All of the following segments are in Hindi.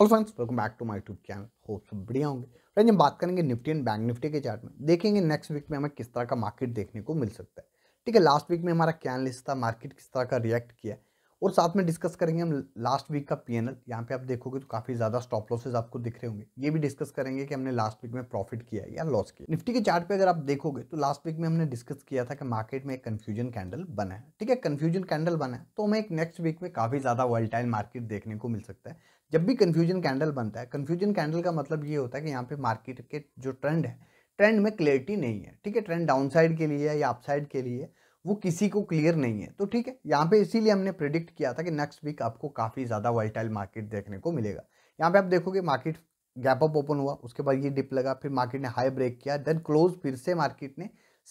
hello friends welcome back to my YouTube channel hope सब बढ़िया होंगे फ्रेंड्स हम बात करेंगे निफ्टी एंड बैंक निफ्टी के चार्ट में देखेंगे नेक्स्ट वीक में हमें किस तरह का मार्केट देखने को मिल सकता है ठीक है लास्ट वीक में हमारा क्या लिस्ट था मार्केट किस तरह का रिएक्ट किया और साथ में डिस्कस करेंगे हम लास्ट वीक का पी एन एल यहाँ पे आप देखोगे तो काफ़ी ज़्यादा स्टॉप लॉसेज आपको दिख रहे होंगे ये भी डिस्कस करेंगे कि हमने लास्ट वीक में प्रॉफिट किया या लॉस किया निफ्टी के चार्ट पे अगर आप देखोगे तो लास्ट वीक में हमने डिस्कस किया था कि मार्केट में एक कन्फ्यूजन कैंडल बना है ठीक है कन्फ्यूजन कैंडल बना है तो हमें एक नेक्स्ट वीक में काफ़ी ज़्यादा वर्ल्टाइल मार्केट देखने को मिल सकता है जब भी कन्फ्यूजन कैंडल बनता है कन्फ्यूजन कैंडल का मतलब ये होता है कि यहाँ पे मार्केट के जो ट्रेंड है ट्रेंड में क्लियरिटी नहीं है ठीक है ट्रेंड डाउन साइड के लिए है या अपसाइड के लिए वो किसी को क्लियर नहीं है तो ठीक है यहाँ पे इसीलिए हमने प्रिडिक्ट किया था कि नेक्स्ट वीक आपको काफ़ी ज़्यादा वाइटाइल मार्केट देखने को मिलेगा यहाँ पे आप देखोगे मार्केट गैप अप ओपन हुआ उसके बाद ये डिप लगा फिर मार्केट ने हाई ब्रेक किया देन क्लोज फिर से मार्केट ने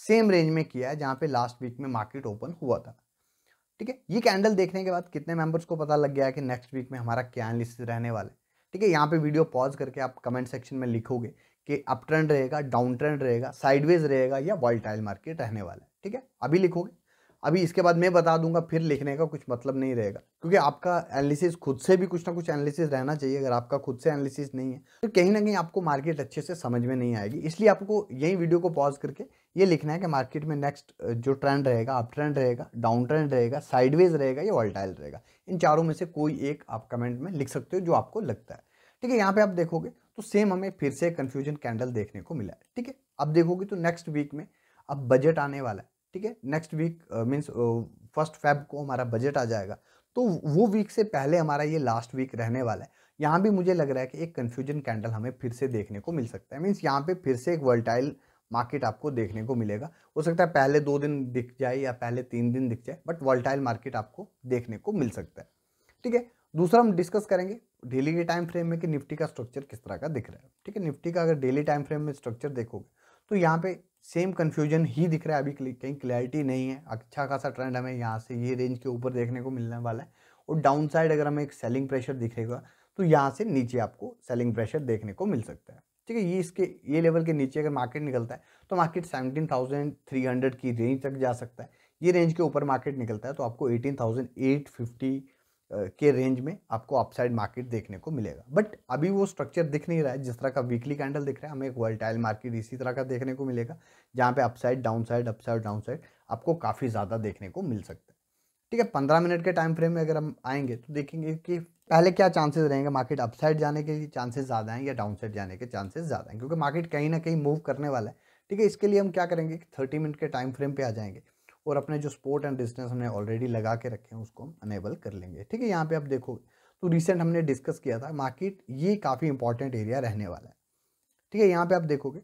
सेम रेंज में किया है जहाँ पे लास्ट वीक में मार्केट ओपन हुआ था ठीक है ये कैंडल देखने के बाद कितने मेंबर्स को पता लग गया है कि नेक्स्ट वीक में हमारा क्या एनालिसिस रहने वाला है ठीक है यहाँ पे वीडियो पॉज करके आप कमेंट सेक्शन में लिखोगे कि अप ट्रेंड रहेगा डाउन ट्रेंड रहेगा साइडवेज रहेगा या वॉल्टाइल मार्केट रहने वाला है ठीक है अभी लिखोगे अभी इसके बाद मैं बता दूंगा फिर लिखने का कुछ मतलब नहीं रहेगा क्योंकि आपका एनालिसिस खुद से भी कुछ ना कुछ एनालिसिस रहना चाहिए अगर आपका खुद से एनालिसिस नहीं है तो कहीं ना कहीं आपको मार्केट अच्छे से समझ में नहीं आएगी इसलिए आपको यही वीडियो को पॉज करके ये लिखना है कि मार्केट में नेक्स्ट जो ट्रेंड रहेगा अप ट्रेंड रहेगा डाउन ट्रेंड रहेगा साइडवेज रहेगा या वॉल्टाइल रहेगा इन चारों में से कोई एक आप कमेंट में लिख सकते हो जो आपको लगता है ठीक है यहाँ पे आप देखोगे तो सेम हमें फिर से कन्फ्यूजन कैंडल देखने को मिला है ठीक है अब देखोगे तो नेक्स्ट वीक में अब बजट आने वाला है ठीक है next week means first Feb को हमारा बजट आ जाएगा तो वो वीक से पहले हमारा ये लास्ट वीक रहने वाला है यहाँ भी मुझे लग रहा है कि एक कन्फ्यूजन कैंडल हमें फिर से देखने को मिल सकता है मीन्स यहाँ पे फिर से एक वर्ल्टाइल मार्केट आपको देखने को मिलेगा हो सकता है पहले दो दिन दिख जाए या पहले तीन दिन दिख जाए बट वर्ल्टाइल मार्केट आपको देखने को मिल सकता है ठीक है दूसरा हम डिस्कस करेंगे डेली के टाइम फ्रेम में कि निफ्टी का स्ट्रक्चर किस तरह का दिख रहा है ठीक है निफ्टी का अगर डेली टाइम फ्रेम में स्ट्रक्चर देखोगे तो यहाँ पे सेम कन्फ्यूजन ही दिख रहा है अभी कहीं क्लैरिटी नहीं है अच्छा खासा ट्रेंड हमें यहाँ से ये रेंज के ऊपर देखने को मिलने वाला है और डाउन साइड अगर हमें एक सेलिंग प्रेशर दिखेगा तो यहाँ से नीचे आपको सेलिंग प्रेशर देखने को मिल सकता है ठीक है ये इसके ये लेवल के नीचे अगर मार्केट निकलता है तो मार्केट हंड्रेड की रेंज तक जा सकता है ये रेंज के ऊपर मार्केट निकलता है तो आपको फिफ्टी के रेंज में आपको अपसाइड मार्केट देखने को मिलेगा बट अभी वो स्ट्रक्चर दिख नहीं रहा है जिस तरह का वीकली कैंडल दिख रहा है हमें एक वर्ल्टाइल मार्केट इसी तरह का देखने को मिलेगा जहाँ पे upside down side upside down side आपको काफ़ी ज़्यादा देखने को मिल सकता है ठीक है पंद्रह मिनट के टाइम फ्रेम में अगर हम आएंगे तो देखेंगे कि पहले क्या चांसेज रहेंगे मार्केट अपसाइड जाने के चांसेज ज़्यादा हैं या डाउन साइड जाने के चांसेज ज़्यादा हैं क्योंकि मार्केट कहीं ना कहीं मूव करने वाला है ठीक है इसके लिए हम क्या करेंगे कि थर्टी मिनट के टाइम फ्रेम पर आ जाएंगे और अपने जो स्पोर्ट एंड डिस्टेंस हमने ऑलरेडी लगा के रखे हैं उसको हम अनेबल कर लेंगे ठीक है यहाँ पे आप देखो तो रिसेंट हमने डिस्कस किया था मार्केट ये काफ़ी इंपॉर्टेंट एरिया रहने वाला है ठीक है यहाँ पे आप देखोगे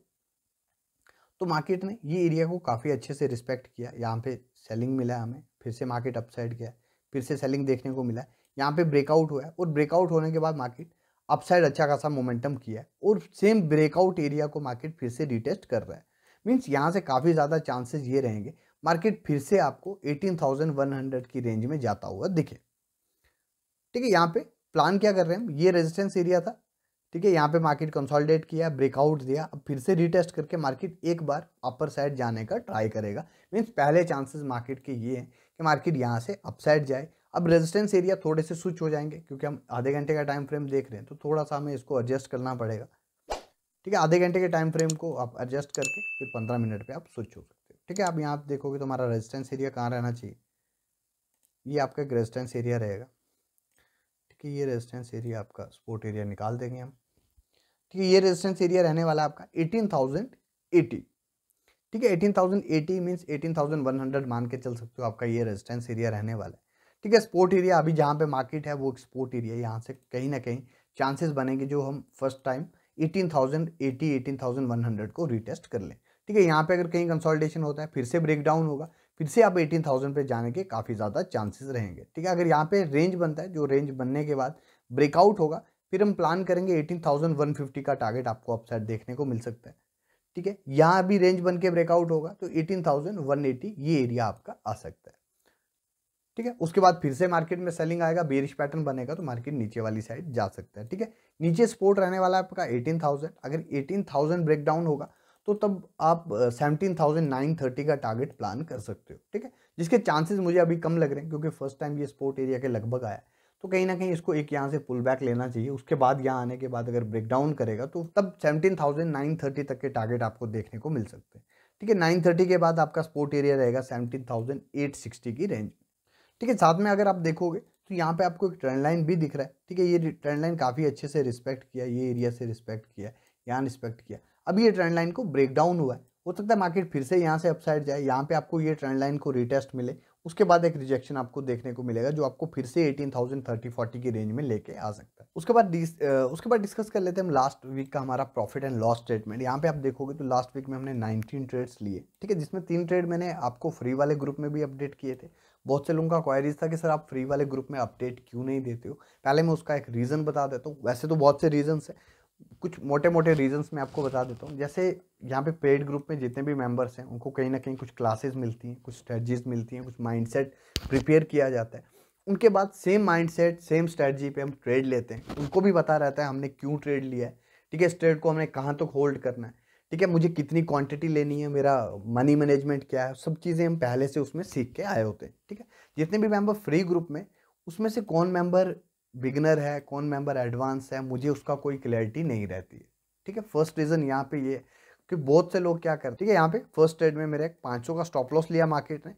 तो मार्केट ने ये एरिया को काफ़ी अच्छे से रिस्पेक्ट किया यहाँ पे सेलिंग मिला हमें फिर से मार्केट अपसाइड गया फिर से सेलिंग देखने को मिला यहाँ पे ब्रेकआउट हुआ और ब्रेकआउट होने के बाद मार्केट अपसाइड अच्छा खासा मोमेंटम किया है और सेम ब्रेकआउट एरिया को मार्केट फिर से रिटेस्ट कर रहा है मीन्स यहाँ से काफ़ी ज़्यादा चांसेज ये रहेंगे मार्केट फिर से आपको 18,100 की रेंज में जाता हुआ दिखे ठीक है यहाँ पे प्लान क्या कर रहे हैं हम ये रेजिस्टेंस एरिया था ठीक है यहाँ पे मार्केट कंसोलिडेट किया ब्रेकआउट दिया अब फिर से रिटेस्ट करके मार्केट एक बार अपर साइड जाने का ट्राई करेगा मीन्स पहले चांसेस मार्केट के ये हैं कि मार्केट यहाँ से अप साइड जाए अब रेजिस्टेंस एरिया थोड़े से स्विच हो जाएंगे क्योंकि हम आधे घंटे का टाइम फ्रेम देख रहे हैं तो थोड़ा सा हमें इसको एडजस्ट करना पड़ेगा ठीक है आधे घंटे के टाइम फ्रेम को आप एडजस्ट करके फिर पंद्रह मिनट पर आप स्विच हो सकते ठीक है आप यहाँ देखोगे तो हमारा रेजिस्टेंस एरिया कहाँ रहना चाहिए ये आपका रेजिस्टेंस एरिया रहेगा ठीक है ये रेजिस्टेंस एरिया आपका स्पोर्ट एरिया निकाल देंगे हम ठीक है ये रेजिस्टेंस एरिया रहने वाला आपका एटीन थाउजेंड एटी ठीक है eighteen thousand eighty means eighteen thousand one hundred मान के चल सकते हो आपका ये रेजिस्टेंस एरिया रहने वाला है ठीक है स्पोर्ट एरिया अभी जहाँ पे मार्केट है वो एक्सपोर्ट एरिया यहाँ से कहीं ना कहीं चांसेस बनेंगे जो हम first time eighteen thousand eighty eighteen thousand one hundred को रिटेस्ट कर लें ठीक है यहाँ पे अगर कहीं कंसोलिडेशन होता है फिर से ब्रेक डाउन होगा फिर से आप एटीन थाउजेंड पर जाने के काफ़ी ज़्यादा चांसेस रहेंगे ठीक है अगर यहाँ पे रेंज बनता है जो रेंज बनने के बाद ब्रेकआउट होगा फिर हम प्लान करेंगे एटीन थाउजेंड वन फिफ्टी का टारगेट आपको अपसाइड देखने को मिल सकता है ठीक है यहाँ भी रेंज बन के ब्रेकआउट होगा तो एटीन थाउजेंड वन एटी ये एरिया आपका आ सकता है ठीक है उसके बाद फिर से मार्केट में सेलिंग आएगा बेरिश पैटर्न बनेगा तो मार्केट नीचे वाली साइड जा सकता है ठीक है नीचे स्पोर्ट रहने वाला आपका एटीन थाउजेंड अगर एटीन थाउजेंड ब्रेकडाउन होगा तो तब आप सेवनटीन थाउजेंड नाइन थर्टी का टारगेट प्लान कर सकते हो ठीक है जिसके चांसेस मुझे अभी कम लग रहे हैं क्योंकि फर्स्ट टाइम ये स्पोर्ट एरिया के लगभग आया तो कहीं ना कहीं इसको एक यहाँ से पुल बैक लेना चाहिए उसके बाद यहाँ आने के बाद अगर ब्रेक डाउन करेगा तो तब सेवनटीन थाउजेंड नाइन थर्टी तक के टारगेट आपको देखने को मिल सकते हैं ठीक है नाइन थर्टी के बाद आपका स्पोर्ट एरिया रहेगा सेवनटीन थाउजेंड एट सिक्सटी की रेंज ठीक है साथ में अगर आप देखोगे तो यहाँ पे आपको एक ट्रेंड लाइन भी दिख रहा है ठीक है ये ट्रेंड लाइन काफ़ी अच्छे से रिस्पेक्ट किया ये एरिया से रिस्पेक्ट किया यहाँ रिस्पेक्ट किया अभी ये ट्रेंड लाइन को ब्रेक डाउन हुआ है हो सकता है मार्केट फिर से यहाँ से अपसाइड जाए यहाँ पे आपको ये ट्रेंड लाइन को रिटेस्ट मिले उसके बाद एक रिजेक्शन आपको देखने को मिलेगा जो आपको फिर से थर्टी 40 की रेंज में लेके आ सकता है उसके बाद उसके बाद डिस्कस कर लेते हैं हम लास्ट वीक का हमारा प्रॉफिट एंड लॉस स्टेटमेंट यहाँ पे आप देखोगे तो लास्ट वीक में हमने 19 ट्रेड्स लिए ठीक है जिसमें तीन ट्रेड मैंने आपको फ्री वाले ग्रुप में भी अपडेट किए थे बहुत से लोगों का क्वायरीज था कि सर आप फ्री वाले ग्रुप में अपडेट क्यों नहीं देते हो पहले मैं उसका एक रीज़न बता देता हूँ वैसे तो बहुत से रीजन्स है कुछ मोटे मोटे रीजंस मैं आपको बता देता हूँ जैसे यहाँ पे पेड ग्रुप में जितने भी मेंबर्स हैं उनको कहीं ना कहीं कुछ क्लासेस मिलती हैं कुछ स्ट्रेटजीज मिलती हैं कुछ माइंडसेट प्रिपेयर किया जाता है उनके बाद सेम माइंडसेट सेम स्ट्रेटजी पे हम ट्रेड लेते हैं उनको भी बता रहता है हमने क्यों ट्रेड लिया है ठीक है स्ट्रेट को हमने कहाँ तक तो होल्ड करना है ठीक है मुझे कितनी क्वांटिटी लेनी है मेरा मनी मैनेजमेंट क्या है सब चीज़ें हम पहले से उसमें सीख के आए होते हैं ठीक है जितने भी मेंबर फ्री ग्रुप में उसमें से कौन मेंबर बिगनर है कौन मेंबर एडवांस है मुझे उसका कोई क्लैरिटी नहीं रहती है ठीक है फर्स्ट रीज़न यहाँ पे ये कि बहुत से लोग क्या करते ठीक है यहाँ पे फर्स्ट ट्रेड में मेरे पाँचों का स्टॉप लॉस लिया मार्केट ने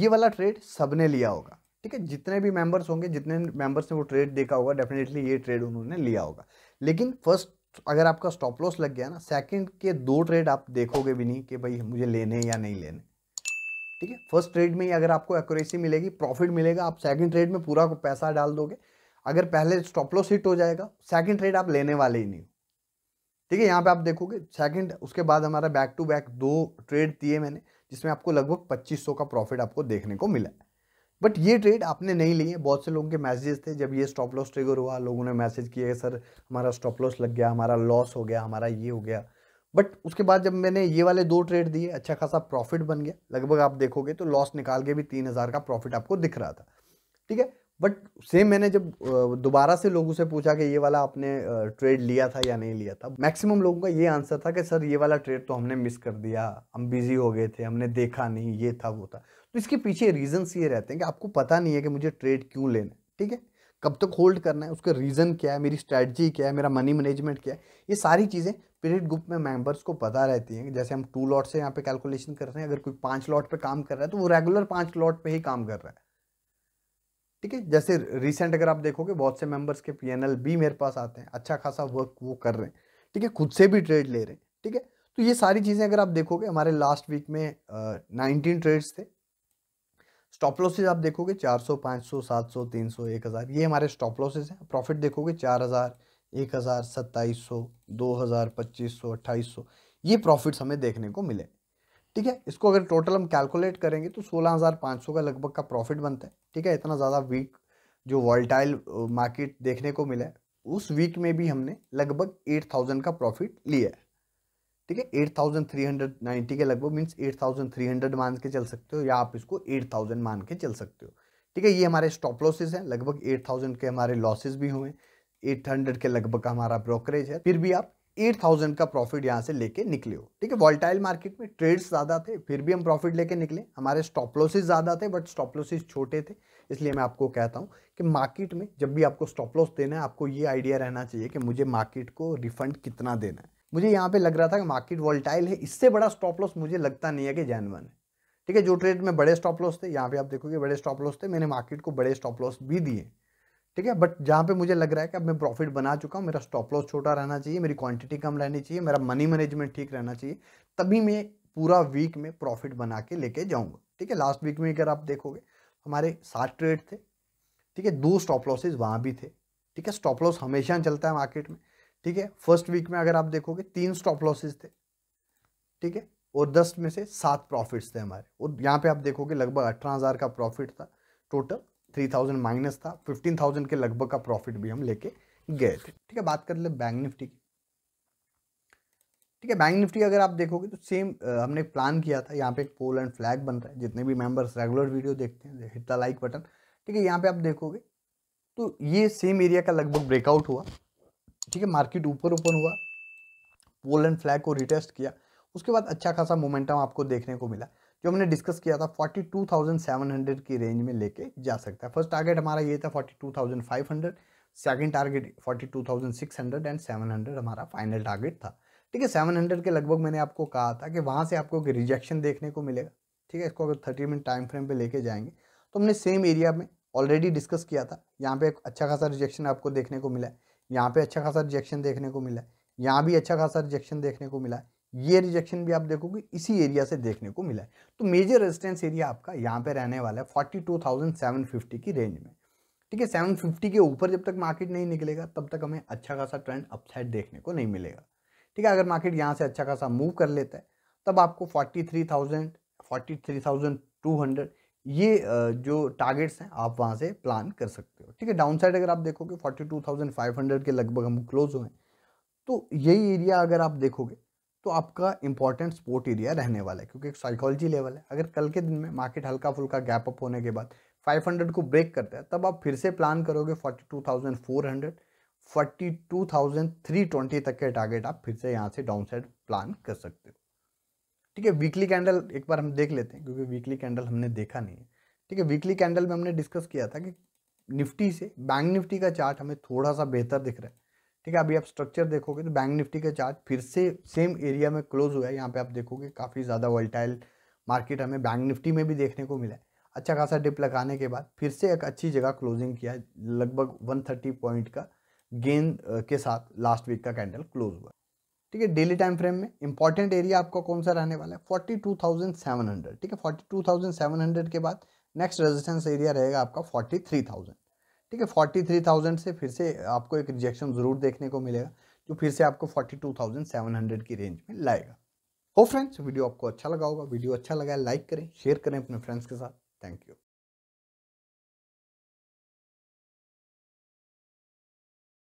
ये वाला ट्रेड सबने लिया होगा ठीक है जितने भी मेंबर्स होंगे जितने मेंबर्स ने वो ट्रेड देखा होगा डेफिनेटली ये ट्रेड उन्होंने लिया होगा लेकिन फर्स्ट अगर आपका स्टॉप लॉस लग गया ना सेकेंड के दो ट्रेड आप देखोगे भी नहीं कि भाई मुझे लेने या नहीं लेने ठीक है फर्स्ट ट्रेड में ही अगर आपको एक्यूरेसी मिलेगी प्रॉफिट मिलेगा आप सेकंड ट्रेड में पूरा पैसा डाल दोगे अगर पहले स्टॉप लॉस हिट हो जाएगा सेकंड ट्रेड आप लेने वाले ही नहीं ठीक है यहाँ पे आप देखोगे सेकंड उसके बाद हमारा बैक टू बैक दो ट्रेड दिए मैंने जिसमें आपको लगभग 2500 का प्रॉफिट आपको देखने को मिला बट ये ट्रेड आपने नहीं लिए बहुत से लोगों के मैसेजेस थे जब ये स्टॉप लॉस ट्रिगर हुआ लोगों ने मैसेज कि सर हमारा स्टॉप लॉस लग गया हमारा लॉस हो गया हमारा ये हो गया बट उसके बाद जब मैंने ये वाले दो ट्रेड दिए अच्छा खासा प्रॉफिट बन गया लगभग आप देखोगे तो लॉस निकाल के भी तीन हज़ार का प्रॉफिट आपको दिख रहा था ठीक है बट सेम मैंने जब दोबारा से लोगों से पूछा कि ये वाला आपने ट्रेड लिया था या नहीं लिया था मैक्सिमम लोगों का ये आंसर था कि सर ये वाला ट्रेड तो हमने मिस कर दिया हम बिजी हो गए थे हमने देखा नहीं ये था वो था तो इसके पीछे रीजंस ये रहते हैं कि आपको पता नहीं है कि मुझे ट्रेड क्यों लेना है ठीक है कब तक होल्ड करना है उसका रीज़न क्या है मेरी स्ट्रैटी क्या है मेरा मनी मैनेजमेंट क्या है ये सारी चीज़ें पीरियड ग्रुप में मेंबर्स को पता रहती हैं जैसे हम टू लॉट से यहाँ पे कैलकुलेशन कर रहे हैं अगर कोई पाँच लॉट पे काम कर रहा है तो वो रेगुलर पाँच लॉट पे ही काम कर रहा है ठीक है जैसे रिसेंट अगर आप देखोगे बहुत से मेंबर्स के पीएनएल भी मेरे पास आते हैं अच्छा खासा वर्क वो कर रहे हैं ठीक है खुद से भी ट्रेड ले रहे हैं ठीक है तो ये सारी चीज़ें अगर आप देखोगे हमारे लास्ट वीक में नाइनटीन ट्रेड्स थे स्टॉप लॉसेज आप देखोगे चार सौ सौ सात सौ तीन सौ एक हजार ये हमारे स्टॉप लॉसेज हैं प्रॉफिट देखोगे चार हजार हजार एक सत्ताईस सौ दो हजार पच्चीस सौ अट्ठाईस सौ ये प्रॉफिट्स हमें देखने को मिले ठीक है इसको अगर टोटल हम कैलकुलेट करेंगे तो 16,500 का लगभग का प्रॉफिट बनता है ठीक है इतना ज़्यादा वीक जो वॉल्टाइल मार्केट देखने को मिला है उस वीक में भी हमने लगभग 8,000 का प्रॉफिट लिया है ठीक है 8,390 के लगभग मीन्स 8,300 मान के चल सकते हो या आप इसको 8,000 मान के चल सकते हो ठीक है ये हमारे स्टॉप लॉसेज हैं लगभग 8,000 के हमारे लॉसेज भी हुए 800 के लगभग हमारा ब्रोकरेज है फिर भी आप एट थाउजेंड का प्रॉफिट यहाँ से लेके निकले हो ठीक है वॉल्टाइल मार्केट में ट्रेड्स ज़्यादा थे फिर भी हम प्रॉफिट लेके निकले हमारे स्टॉप लॉसेज ज़्यादा थे बट स्टॉप लॉसेज छोटे थे इसलिए मैं आपको कहता हूँ कि मार्केट में जब भी आपको स्टॉप लॉस देना है आपको ये आइडिया रहना चाहिए कि मुझे मार्केट को रिफंड कितना देना है मुझे यहाँ पे लग रहा था कि मार्केट वॉल्टाइल है इससे बड़ा स्टॉप लॉस मुझे लगता नहीं है कि जैनवन है ठीक है जो ट्रेड में बड़े स्टॉप लॉस थे यहाँ पे आप देखोगे बड़े स्टॉप लॉस थे मैंने मार्केट को बड़े स्टॉप लॉस भी दिए ठीक है बट जहाँ पे मुझे लग रहा है कि अब मैं प्रॉफिट बना चुका हूँ मेरा स्टॉप लॉस छोटा रहना चाहिए मेरी क्वांटिटी कम रहनी चाहिए मेरा मनी मैनेजमेंट ठीक रहना चाहिए तभी मैं पूरा वीक में प्रॉफिट बना के लेके जाऊँगा ठीक है लास्ट वीक में अगर आप देखोगे हमारे सात ट्रेड थे ठीक है दो स्टॉप लॉसेज वहाँ भी थे ठीक है स्टॉप लॉस हमेशा चलता है मार्केट में ठीक है फर्स्ट वीक में अगर आप देखोगे तीन स्टॉप लॉसेज थे ठीक है और दस में से सात प्रॉफिट्स थे हमारे और यहाँ पे आप देखोगे लगभग अठारह हज़ार का प्रॉफिट था टोटल थ्री थाउजेंड माइनस था फिफ्टीन थाउजेंड के लगभग का प्रॉफिट भी हम लेके गए थे ठीक है बात कर ले बैंक निफ्टी की ठीक है बैंक निफ्टी अगर आप देखोगे तो सेम हमने प्लान किया था यहाँ पे एक पोल एंड फ्लैग बन रहा है जितने भी मेंबर्स रेगुलर वीडियो देखते हैं हिट द लाइक बटन ठीक है यहाँ पे आप देखोगे तो ये सेम एरिया का लगभग ब्रेकआउट हुआ ठीक है मार्केट ऊपर ओपन हुआ पोल एंड फ्लैग को रिटेस्ट किया उसके बाद अच्छा खासा मोमेंटम आपको देखने को मिला जो हमने डिस्कस किया था 42,700 की रेंज में लेके जा सकता है फर्स्ट टारगेट हमारा ये था 42,500 सेकंड टारगेट 42,600 एंड 700 हमारा फाइनल टारगेट था ठीक है 700 के लगभग मैंने आपको कहा था कि वहाँ से आपको रिजेक्शन देखने को मिलेगा ठीक है इसको अगर थर्टी मिनट टाइम फ्रेम पर लेके जाएंगे तो हमने सेम एरिया में ऑलरेडी डिस्कस किया था यहाँ पे अच्छा खासा रिजेक्शन आपको देखने को मिला है यहाँ पे अच्छा खासा रिजेक्शन देखने को मिला है यहाँ भी अच्छा खासा रिजेक्शन देखने को मिला है ये रिजेक्शन भी आप देखोगे इसी एरिया से देखने को मिला है तो मेजर रेजिस्टेंस एरिया आपका यहाँ पे रहने वाला है forty two thousand seven fifty की रेंज में ठीक है सेवन फिफ्टी के ऊपर जब तक मार्केट नहीं निकलेगा तब तक हमें अच्छा खासा ट्रेंड अपसाइड देखने को नहीं मिलेगा ठीक है अगर मार्केट यहाँ से अच्छा खासा मूव कर लेता है तब आपको forty three thousand forty three thousand two hundred ये जो टारगेट्स हैं आप वहाँ से प्लान कर सकते हो ठीक है डाउन साइड अगर आप देखोगे forty two thousand five hundred के लगभग हम क्लोज हुए तो यही एरिया अगर आप देखोगे तो आपका इंपॉर्टेंट स्पोर्ट एरिया रहने वाला है क्योंकि एक साइकोलॉजी लेवल है अगर कल के दिन में मार्केट हल्का फुल्का गैप अप होने के बाद 500 को ब्रेक करता है तब आप फिर से प्लान करोगे 42,400 42,320 तक के टारगेट आप फिर से यहाँ से डाउन साइड प्लान कर सकते हो ठीक है वीकली कैंडल एक बार हम देख लेते हैं क्योंकि वीकली कैंडल हमने देखा नहीं है ठीक है वीकली कैंडल में हमने डिस्कस किया था कि निफ्टी से बैंक निफ्टी का चार्ट हमें थोड़ा सा बेहतर दिख रहा है ठीक है अभी आप स्ट्रक्चर देखोगे तो बैंक निफ्टी का चार्ट फिर से सेम एरिया में क्लोज हुआ है यहाँ पे आप देखोगे काफ़ी ज़्यादा वॉल्टाइल मार्केट हमें बैंक निफ्टी में भी देखने को मिला है अच्छा खासा डिप लगाने के बाद फिर से एक अच्छी जगह क्लोजिंग किया लगभग 130 पॉइंट का गेन के साथ लास्ट वीक का कैंडल क्लोज हुआ ठीक है डेली टाइम फ्रेम में इंपॉर्टेंट एरिया आपका कौन सा रहने वाला है forty two thousand seven hundred ठीक है forty two thousand seven hundred के बाद नेक्स्ट रेजिस्टेंस एरिया रहेगा आपका फोर्टी थ्री थाउजेंड ठीक है फोर्टी थ्री थाउजेंड से फिर से आपको एक रिजेक्शन ज़रूर देखने को मिलेगा जो फिर से आपको forty two thousand seven hundred की रेंज में लाएगा हो फ्रेंड्स वीडियो आपको अच्छा लगा होगा वीडियो अच्छा लगा है लाइक करें शेयर करें अपने फ्रेंड्स के साथ थैंक यू